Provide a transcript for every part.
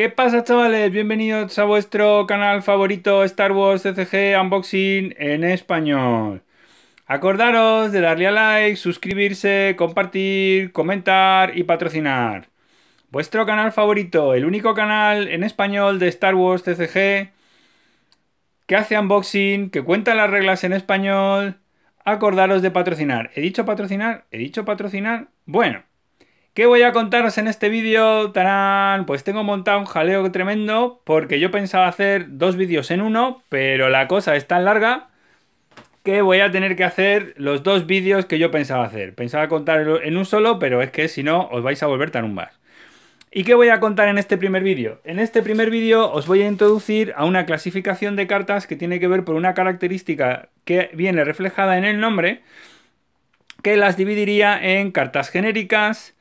¿Qué pasa chavales? Bienvenidos a vuestro canal favorito Star Wars e CCG Unboxing en español. Acordaros de darle a like, suscribirse, compartir, comentar y patrocinar. Vuestro canal favorito, el único canal en español de Star Wars e CCG que hace unboxing, que cuenta las reglas en español. Acordaros de patrocinar. ¿He dicho patrocinar? ¿He dicho patrocinar? Bueno. ¿Qué voy a contaros en este vídeo? ¡Tarán! Pues tengo montado un jaleo tremendo porque yo pensaba hacer dos vídeos en uno, pero la cosa es tan larga que voy a tener que hacer los dos vídeos que yo pensaba hacer. Pensaba contar en un solo, pero es que si no os vais a volver tan un ¿Y qué voy a contar en este primer vídeo? En este primer vídeo os voy a introducir a una clasificación de cartas que tiene que ver por una característica que viene reflejada en el nombre, que las dividiría en cartas genéricas,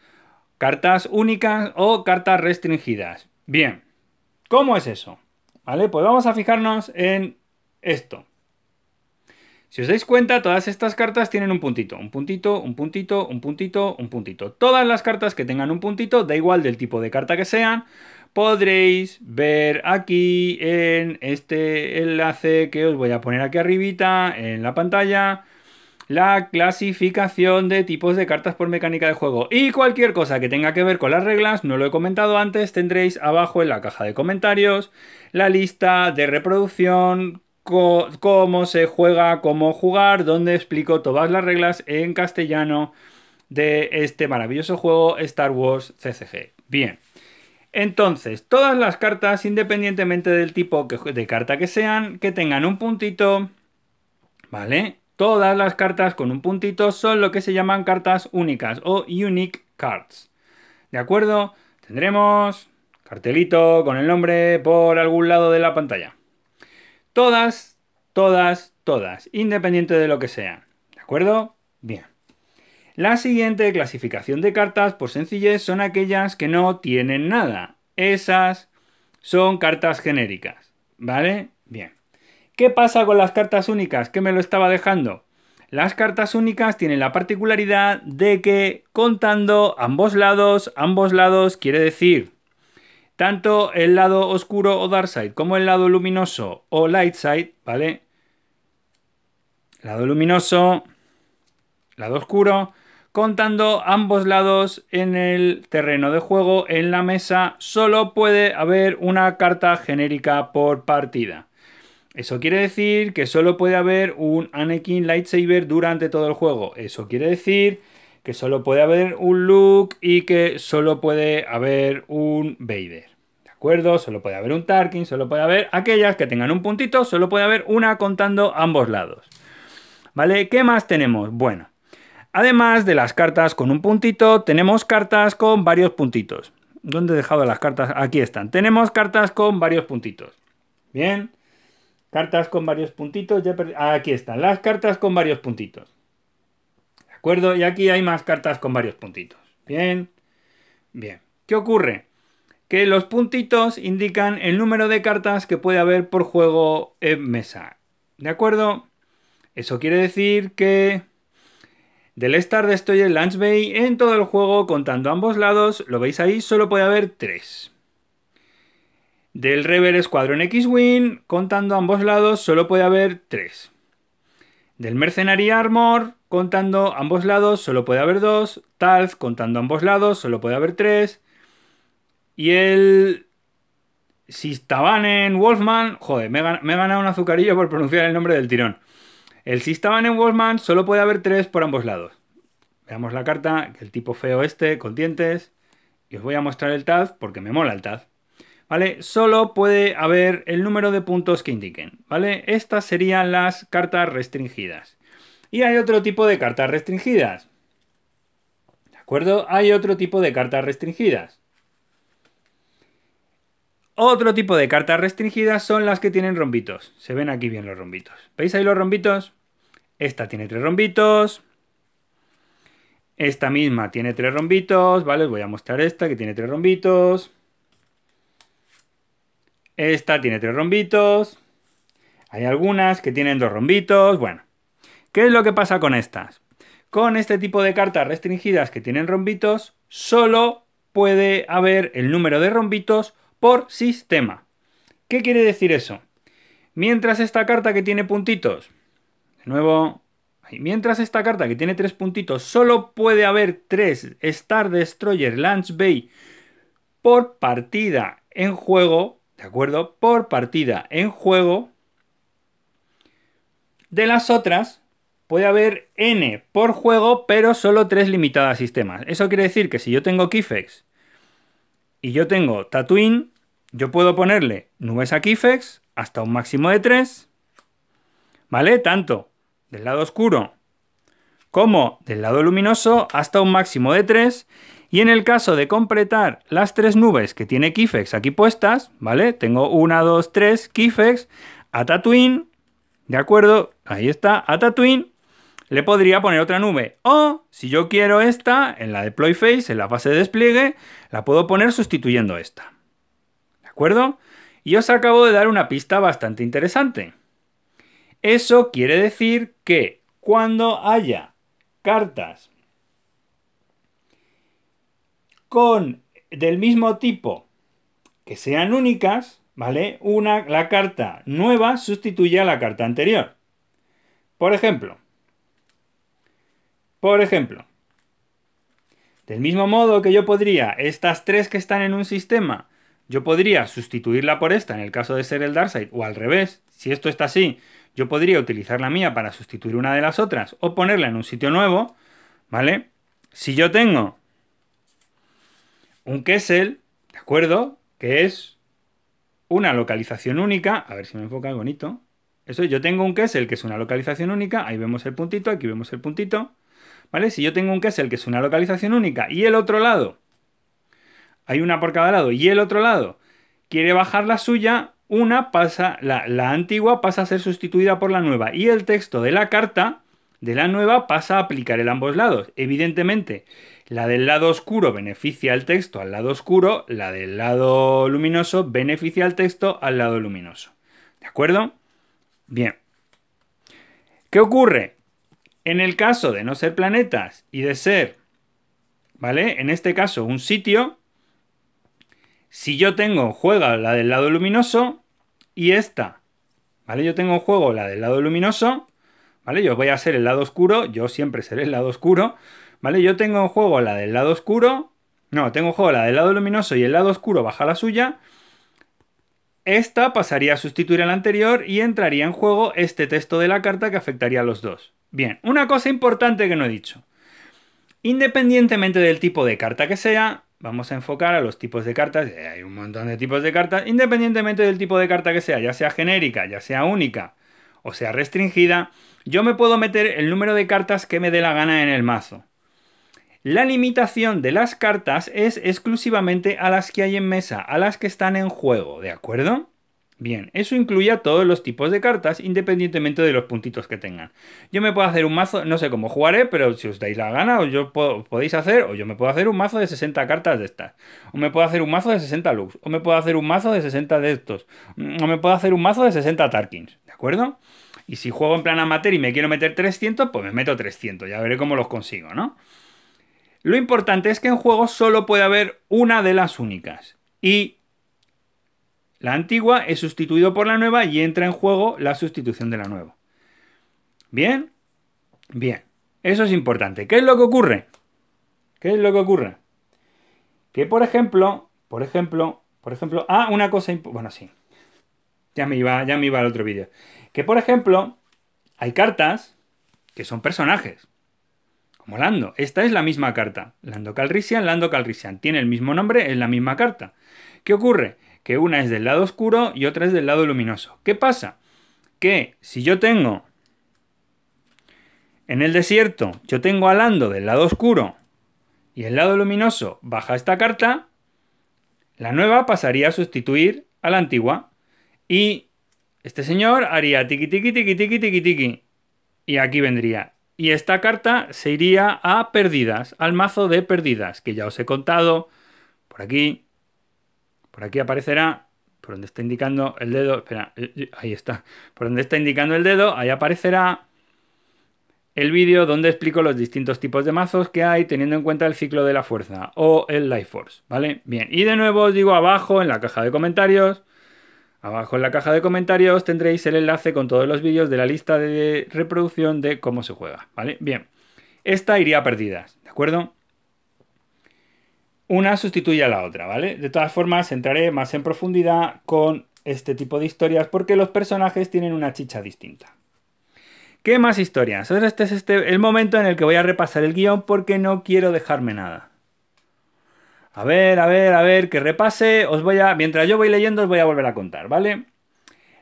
cartas únicas o cartas restringidas. Bien, ¿cómo es eso? ¿Vale? Pues vamos a fijarnos en esto. Si os dais cuenta, todas estas cartas tienen un puntito, un puntito, un puntito, un puntito, un puntito. Todas las cartas que tengan un puntito, da igual del tipo de carta que sean, podréis ver aquí en este enlace que os voy a poner aquí arribita en la pantalla la clasificación de tipos de cartas por mecánica de juego. Y cualquier cosa que tenga que ver con las reglas, no lo he comentado antes, tendréis abajo en la caja de comentarios la lista de reproducción, cómo se juega, cómo jugar, donde explico todas las reglas en castellano de este maravilloso juego Star Wars CCG. Bien. Entonces, todas las cartas, independientemente del tipo de carta que sean, que tengan un puntito, ¿vale? Todas las cartas con un puntito son lo que se llaman cartas únicas o unique cards. ¿De acuerdo? Tendremos cartelito con el nombre por algún lado de la pantalla. Todas, todas, todas, independiente de lo que sean. ¿De acuerdo? Bien. La siguiente clasificación de cartas, por sencillez, son aquellas que no tienen nada. Esas son cartas genéricas. ¿Vale? Bien. ¿Qué pasa con las cartas únicas? ¿Qué me lo estaba dejando? Las cartas únicas tienen la particularidad de que contando ambos lados, ambos lados quiere decir tanto el lado oscuro o dark side como el lado luminoso o light side, ¿vale? Lado luminoso, lado oscuro, contando ambos lados en el terreno de juego, en la mesa, solo puede haber una carta genérica por partida. Eso quiere decir que solo puede haber un Anakin lightsaber durante todo el juego. Eso quiere decir que solo puede haber un Luke y que solo puede haber un Vader. ¿De acuerdo? Solo puede haber un Tarkin, solo puede haber aquellas que tengan un puntito, solo puede haber una contando ambos lados. ¿Vale? ¿Qué más tenemos? Bueno, además de las cartas con un puntito, tenemos cartas con varios puntitos. ¿Dónde he dejado las cartas? Aquí están. Tenemos cartas con varios puntitos. Bien. Cartas con varios puntitos. Ah, aquí están, las cartas con varios puntitos. ¿De acuerdo? Y aquí hay más cartas con varios puntitos. Bien. Bien. ¿Qué ocurre? Que los puntitos indican el número de cartas que puede haber por juego en mesa. ¿De acuerdo? Eso quiere decir que del Star estoy el Lunch Bay en todo el juego contando ambos lados. Lo veis ahí, solo puede haber tres. Del Rebel Escuadrón X-Wing, contando ambos lados, solo puede haber tres. Del Mercenary Armor, contando ambos lados, solo puede haber dos. Talz, contando ambos lados, solo puede haber tres. Y el Sistabanen Wolfman, joder, me he, me he un azucarillo por pronunciar el nombre del tirón. El en Wolfman solo puede haber tres por ambos lados. Veamos la carta, el tipo feo este, con dientes. Y os voy a mostrar el Taz porque me mola el Taz. ¿vale? Solo puede haber el número de puntos que indiquen, ¿vale? Estas serían las cartas restringidas. Y hay otro tipo de cartas restringidas. ¿De acuerdo? Hay otro tipo de cartas restringidas. Otro tipo de cartas restringidas son las que tienen rombitos. Se ven aquí bien los rombitos. ¿Veis ahí los rombitos? Esta tiene tres rombitos. Esta misma tiene tres rombitos, ¿vale? Os voy a mostrar esta que tiene tres rombitos. Esta tiene tres rombitos. Hay algunas que tienen dos rombitos. Bueno, ¿qué es lo que pasa con estas? Con este tipo de cartas restringidas que tienen rombitos, solo puede haber el número de rombitos por sistema. ¿Qué quiere decir eso? Mientras esta carta que tiene puntitos, de nuevo, mientras esta carta que tiene tres puntitos, solo puede haber tres Star Destroyer Lance Bay por partida en juego, ¿de acuerdo? Por partida en juego. De las otras, puede haber n por juego, pero solo tres limitadas sistemas. Eso quiere decir que si yo tengo Kifex y yo tengo Tatooine, yo puedo ponerle nubes a Kifex hasta un máximo de 3, ¿vale? Tanto del lado oscuro como del lado luminoso hasta un máximo de 3 y en el caso de completar las tres nubes que tiene Kifex aquí puestas, ¿vale? Tengo una, dos, tres, Kifex, a ¿de acuerdo? Ahí está, a le podría poner otra nube. O, si yo quiero esta, en la deploy face, en la fase de despliegue, la puedo poner sustituyendo esta. ¿De acuerdo? Y os acabo de dar una pista bastante interesante. Eso quiere decir que cuando haya cartas con del mismo tipo que sean únicas, ¿vale? Una, la carta nueva sustituye a la carta anterior. Por ejemplo, por ejemplo, del mismo modo que yo podría, estas tres que están en un sistema, yo podría sustituirla por esta en el caso de ser el Darkseid, o al revés, si esto está así, yo podría utilizar la mía para sustituir una de las otras o ponerla en un sitio nuevo, ¿vale? Si yo tengo un Kessel, ¿de acuerdo? Que es una localización única. A ver si me enfoca bonito. Eso, yo tengo un Kessel que es una localización única. Ahí vemos el puntito, aquí vemos el puntito. ¿Vale? Si yo tengo un Kessel que es una localización única y el otro lado, hay una por cada lado, y el otro lado quiere bajar la suya, una pasa, la, la antigua pasa a ser sustituida por la nueva. Y el texto de la carta de la nueva pasa a aplicar en ambos lados. Evidentemente, la del lado oscuro beneficia al texto al lado oscuro, la del lado luminoso beneficia al texto al lado luminoso. ¿De acuerdo? Bien. ¿Qué ocurre? En el caso de no ser planetas y de ser, ¿vale? En este caso, un sitio, si yo tengo en juego la del lado luminoso y esta, ¿vale? Yo tengo en juego la del lado luminoso, ¿vale? Yo voy a ser el lado oscuro, yo siempre seré el lado oscuro, ¿Vale? Yo tengo en juego la del lado oscuro. No, tengo en juego la del lado luminoso y el lado oscuro baja la suya. Esta pasaría a sustituir a la anterior y entraría en juego este texto de la carta que afectaría a los dos. Bien, una cosa importante que no he dicho. Independientemente del tipo de carta que sea, vamos a enfocar a los tipos de cartas, eh, hay un montón de tipos de cartas, independientemente del tipo de carta que sea, ya sea genérica, ya sea única o sea restringida, yo me puedo meter el número de cartas que me dé la gana en el mazo. La limitación de las cartas es exclusivamente a las que hay en mesa, a las que están en juego, ¿de acuerdo? Bien, eso incluye a todos los tipos de cartas, independientemente de los puntitos que tengan. Yo me puedo hacer un mazo, no sé cómo jugaré, pero si os dais la gana, o yo podéis hacer, o yo me puedo hacer un mazo de 60 cartas de estas, o me puedo hacer un mazo de 60 Lux, o me puedo hacer un mazo de 60 de estos, o me puedo hacer un mazo de 60 Tarkins, ¿de acuerdo? Y si juego en plan amateur y me quiero meter 300, pues me meto 300, ya veré cómo los consigo, ¿no? Lo importante es que en juego solo puede haber una de las únicas. Y la antigua es sustituido por la nueva y entra en juego la sustitución de la nueva. ¿Bien? Bien. Eso es importante. ¿Qué es lo que ocurre? ¿Qué es lo que ocurre? Que por ejemplo, por ejemplo, por ejemplo, ah, una cosa, bueno, sí. Ya me iba, ya me iba al otro vídeo. Que por ejemplo, hay cartas que son personajes molando. Esta es la misma carta. Lando Calrissian, Lando Calrissian. Tiene el mismo nombre, es la misma carta. ¿Qué ocurre? Que una es del lado oscuro y otra es del lado luminoso. ¿Qué pasa? Que si yo tengo en el desierto, yo tengo a Lando del lado oscuro y el lado luminoso baja esta carta, la nueva pasaría a sustituir a la antigua y este señor haría tiqui tiki tiqui tiqui tiqui tiqui y aquí vendría y esta carta se iría a perdidas, al mazo de perdidas, que ya os he contado. Por aquí. Por aquí aparecerá. Por donde está indicando el dedo. Espera, eh, eh, ahí está. Por donde está indicando el dedo, ahí aparecerá el vídeo donde explico los distintos tipos de mazos que hay teniendo en cuenta el ciclo de la fuerza o el Life Force, ¿vale? Bien, y de nuevo os digo abajo en la caja de comentarios Abajo en la caja de comentarios tendréis el enlace con todos los vídeos de la lista de reproducción de cómo se juega, ¿vale? Bien, esta iría a perdidas, ¿de acuerdo? Una sustituye a la otra, ¿vale? De todas formas, entraré más en profundidad con este tipo de historias porque los personajes tienen una chicha distinta. ¿Qué más historias? este es este, el momento en el que voy a repasar el guión porque no quiero dejarme nada. A ver, a ver, a ver, que repase. Os voy a. Mientras yo voy leyendo, os voy a volver a contar, ¿vale?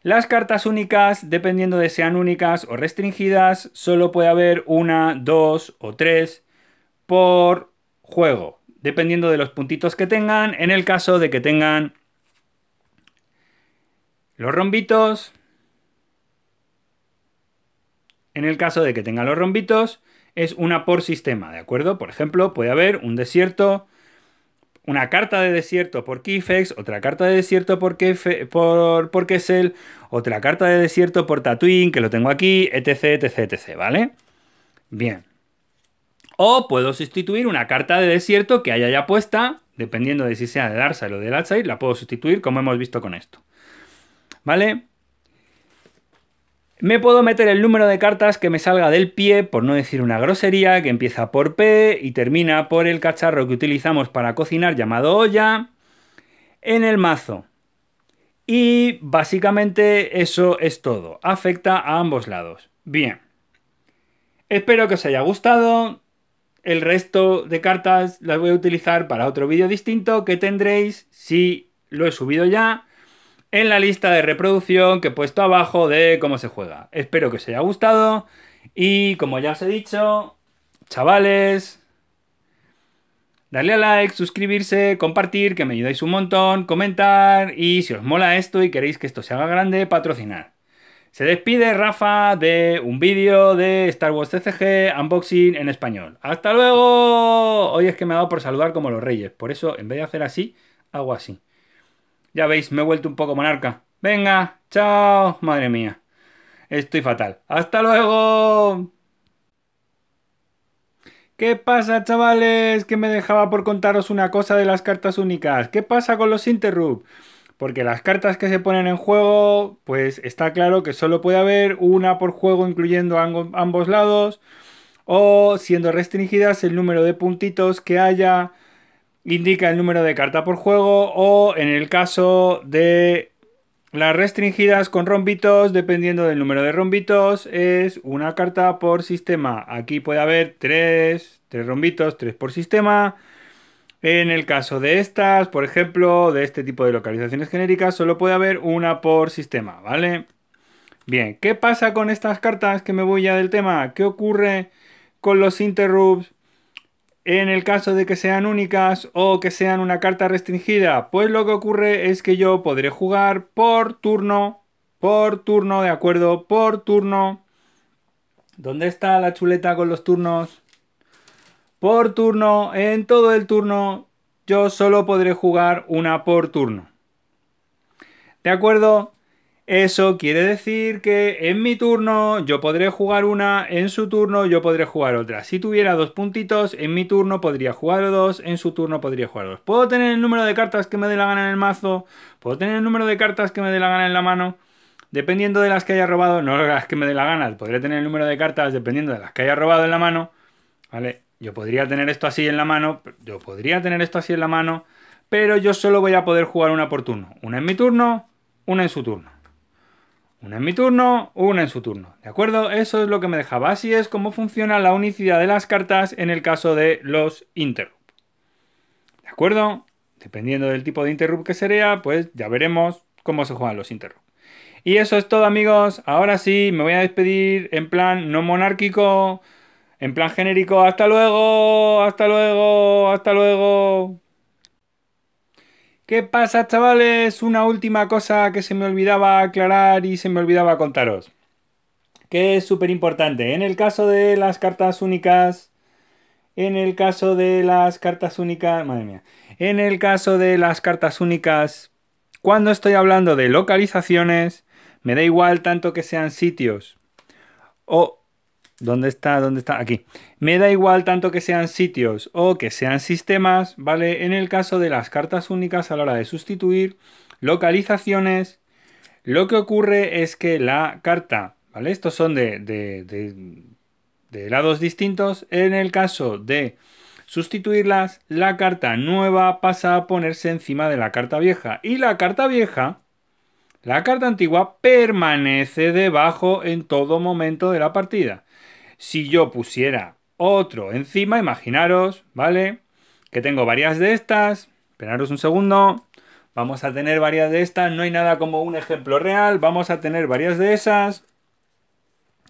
Las cartas únicas, dependiendo de sean únicas o restringidas, solo puede haber una, dos o tres por juego, dependiendo de los puntitos que tengan. En el caso de que tengan los rombitos, en el caso de que tengan los rombitos, es una por sistema, ¿de acuerdo? Por ejemplo, puede haber un desierto, una carta de desierto por Kifex, otra carta de desierto por, por, Kessel, otra carta de desierto por Tatooine, que lo tengo aquí, etc, etc, etc, ¿vale? Bien. O puedo sustituir una carta de desierto que haya ya puesta, dependiendo de si sea de Darkseid o de Lightside, la puedo sustituir como hemos visto con esto. ¿Vale? Me puedo meter el número de cartas que me salga del pie, por no decir una grosería, que empieza por P y termina por el cacharro que utilizamos para cocinar llamado olla, en el mazo. Y básicamente eso es todo. Afecta a ambos lados. Bien. Espero que os haya gustado. El resto de cartas las voy a utilizar para otro vídeo distinto que tendréis si lo he subido ya en la lista de reproducción que he puesto abajo de cómo se juega. Espero que os haya gustado y como ya os he dicho, chavales, darle a like, suscribirse, compartir, que me ayudáis un montón, comentar y si os mola esto y queréis que esto se haga grande, patrocinar. Se despide Rafa de un vídeo de Star Wars CCG Unboxing en español. ¡Hasta luego! Hoy es que me ha dado por saludar como los reyes, por eso en vez de hacer así, hago así. Ya veis, me he vuelto un poco monarca. Venga, chao. Madre mía. Estoy fatal. Hasta luego. ¿Qué pasa, chavales? Que me dejaba por contaros una cosa de las cartas únicas. ¿Qué pasa con los interrupt? Porque las cartas que se ponen en juego, pues está claro que solo puede haber una por juego incluyendo ambos lados. O siendo restringidas el número de puntitos que haya indica el número de carta por juego o en el caso de las restringidas con rombitos, dependiendo del número de rombitos, es una carta por sistema. Aquí puede haber tres 3 rombitos, tres por sistema. En el caso de estas, por ejemplo, de este tipo de localizaciones genéricas, solo puede haber una por sistema, ¿vale? Bien, ¿qué pasa con estas cartas? Que me voy ya del tema. ¿Qué ocurre con los interrupts? En el caso de que sean únicas o que sean una carta restringida, pues lo que ocurre es que yo podré jugar por turno, por turno, de acuerdo, por turno. ¿Dónde está la chuleta con los turnos? Por turno, en todo el turno, yo solo podré jugar una por turno. ¿De acuerdo? Eso quiere decir que en mi turno yo podré jugar una, en su turno yo podré jugar otra. Si tuviera dos puntitos, en mi turno podría jugar dos, en su turno podría jugar dos. ¿Puedo tener el número de cartas que me dé la gana en el mazo? ¿Puedo tener el número de cartas que me dé la gana en la mano? Dependiendo de las que haya robado, no las que me dé la gana, podré tener el número de cartas dependiendo de las que haya robado en la mano. ¿Vale? Yo podría tener esto así en la mano, yo podría tener esto así en la mano, pero yo solo voy a poder jugar una por turno. Una en mi turno, una en su turno. Una en mi turno, una en su turno. ¿De acuerdo? Eso es lo que me dejaba. Así es como funciona la unicidad de las cartas en el caso de los interrupt. ¿De acuerdo? Dependiendo del tipo de interrupt que sería, pues ya veremos cómo se juegan los interrupt. Y eso es todo amigos. Ahora sí, me voy a despedir en plan no monárquico, en plan genérico. Hasta luego, hasta luego, hasta luego. ¿Qué pasa, chavales? Una última cosa que se me olvidaba aclarar y se me olvidaba contaros. Que es súper importante. En el caso de las cartas únicas. En el caso de las cartas únicas. Madre mía. En el caso de las cartas únicas. Cuando estoy hablando de localizaciones. Me da igual tanto que sean sitios o ¿Dónde está? ¿Dónde está? Aquí. Me da igual tanto que sean sitios o que sean sistemas, ¿vale? En el caso de las cartas únicas a la hora de sustituir localizaciones, lo que ocurre es que la carta, ¿vale? Estos son de, de lados distintos. En el caso de sustituirlas, la carta nueva pasa a ponerse encima de la carta vieja. Y la carta vieja, la carta antigua, permanece debajo en todo momento de la partida. Si yo pusiera otro encima, imaginaros, ¿vale? Que tengo varias de estas. Esperaros un segundo. Vamos a tener varias de estas. No hay nada como un ejemplo real. Vamos a tener varias de esas.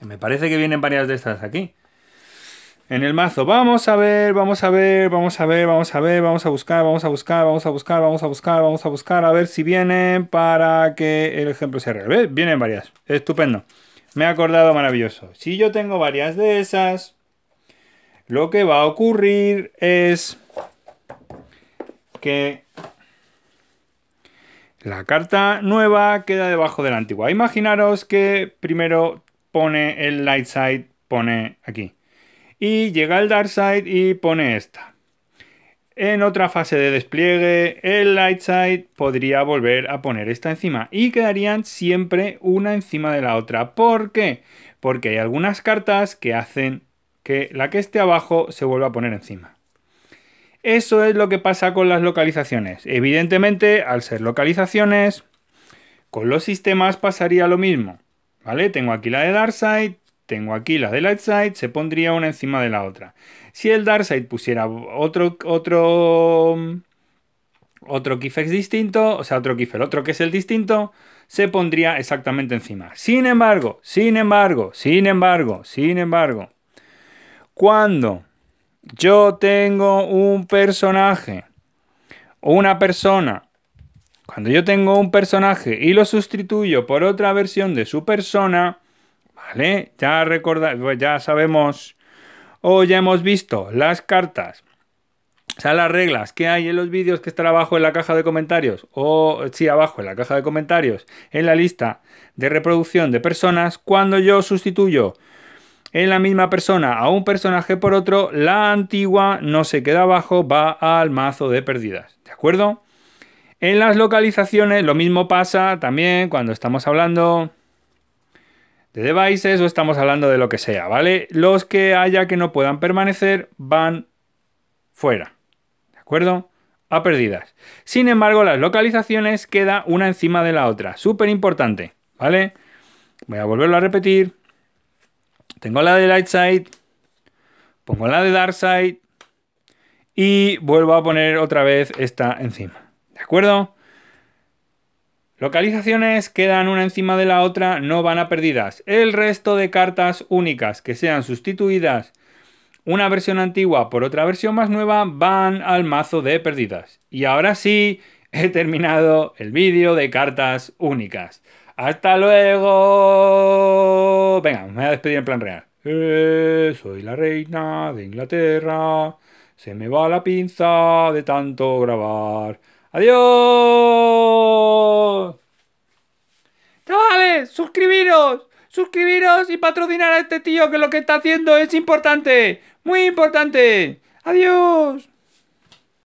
Me parece que vienen varias de estas aquí. En el mazo, vamos a ver, vamos a ver, vamos a ver, vamos a ver, vamos a buscar, vamos a buscar, vamos a buscar, vamos a buscar, vamos a buscar, a ver si vienen para que el ejemplo sea real. Vienen varias. Estupendo. Me ha acordado maravilloso. Si yo tengo varias de esas, lo que va a ocurrir es que la carta nueva queda debajo de la antigua. Imaginaros que primero pone el light side, pone aquí. Y llega el dark side y pone esta. En otra fase de despliegue, el light side podría volver a poner esta encima y quedarían siempre una encima de la otra. ¿Por qué? Porque hay algunas cartas que hacen que la que esté abajo se vuelva a poner encima. Eso es lo que pasa con las localizaciones. Evidentemente, al ser localizaciones, con los sistemas pasaría lo mismo. ¿Vale? Tengo aquí la de side tengo aquí las de light side, se pondría una encima de la otra. Si el dark side pusiera otro, otro, mm, otro distinto, o sea, otro el otro que es el distinto, se pondría exactamente encima. Sin embargo, sin embargo, sin embargo, sin embargo, cuando yo tengo un personaje o una persona, cuando yo tengo un personaje y lo sustituyo por otra versión de su persona, ¿Vale? Ya, pues ya sabemos o ya hemos visto las cartas. O sea, las reglas que hay en los vídeos que están abajo en la caja de comentarios, o sí, abajo en la caja de comentarios, en la lista de reproducción de personas, cuando yo sustituyo en la misma persona a un personaje por otro, la antigua no se queda abajo, va al mazo de pérdidas. ¿De acuerdo? En las localizaciones lo mismo pasa también cuando estamos hablando de devices o estamos hablando de lo que sea, ¿vale? Los que haya que no puedan permanecer van fuera, ¿de acuerdo? A pérdidas Sin embargo, las localizaciones queda una encima de la otra, súper importante, ¿vale? Voy a volverlo a repetir. Tengo la de light side, pongo la de dark side y vuelvo a poner otra vez esta encima, ¿de acuerdo? Localizaciones quedan una encima de la otra, no van a perdidas. El resto de cartas únicas que sean sustituidas una versión antigua por otra versión más nueva van al mazo de perdidas. Y ahora sí, he terminado el vídeo de cartas únicas. ¡Hasta luego! Venga, me voy a despedir en plan real. Eh, soy la reina de Inglaterra. Se me va la pinza de tanto grabar. ¡Adiós! ¡Chavales! ¡Suscribiros! ¡Suscribiros y patrocinar a este tío que lo que está haciendo es importante! ¡Muy importante! ¡Adiós!